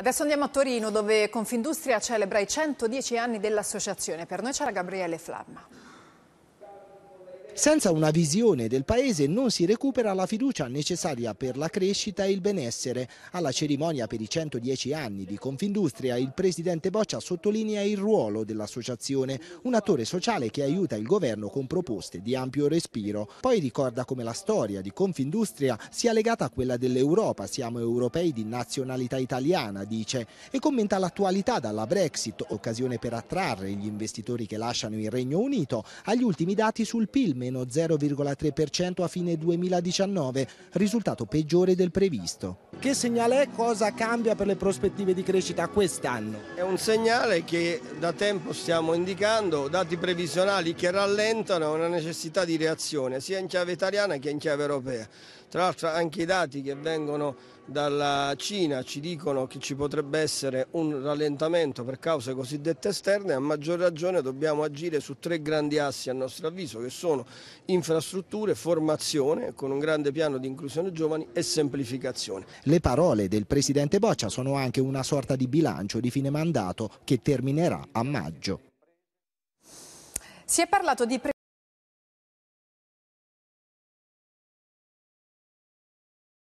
Adesso andiamo a Torino dove Confindustria celebra i 110 anni dell'associazione. Per noi c'era Gabriele Flamma. Senza una visione del Paese non si recupera la fiducia necessaria per la crescita e il benessere. Alla cerimonia per i 110 anni di Confindustria il presidente Boccia sottolinea il ruolo dell'associazione, un attore sociale che aiuta il governo con proposte di ampio respiro. Poi ricorda come la storia di Confindustria sia legata a quella dell'Europa, siamo europei di nazionalità italiana, dice, e commenta l'attualità dalla Brexit, occasione per attrarre gli investitori che lasciano il Regno Unito, agli ultimi dati sul PIL meno 0,3% a fine 2019, risultato peggiore del previsto. Che segnale è? Cosa cambia per le prospettive di crescita quest'anno? È un segnale che da tempo stiamo indicando, dati previsionali che rallentano una necessità di reazione sia in chiave italiana che in chiave europea. Tra l'altro anche i dati che vengono dalla Cina ci dicono che ci potrebbe essere un rallentamento per cause cosiddette esterne, a maggior ragione dobbiamo agire su tre grandi assi a nostro avviso che sono infrastrutture, formazione con un grande piano di inclusione giovani e semplificazione. Le parole del Presidente Boccia sono anche una sorta di bilancio di fine mandato che terminerà a maggio. Si è parlato di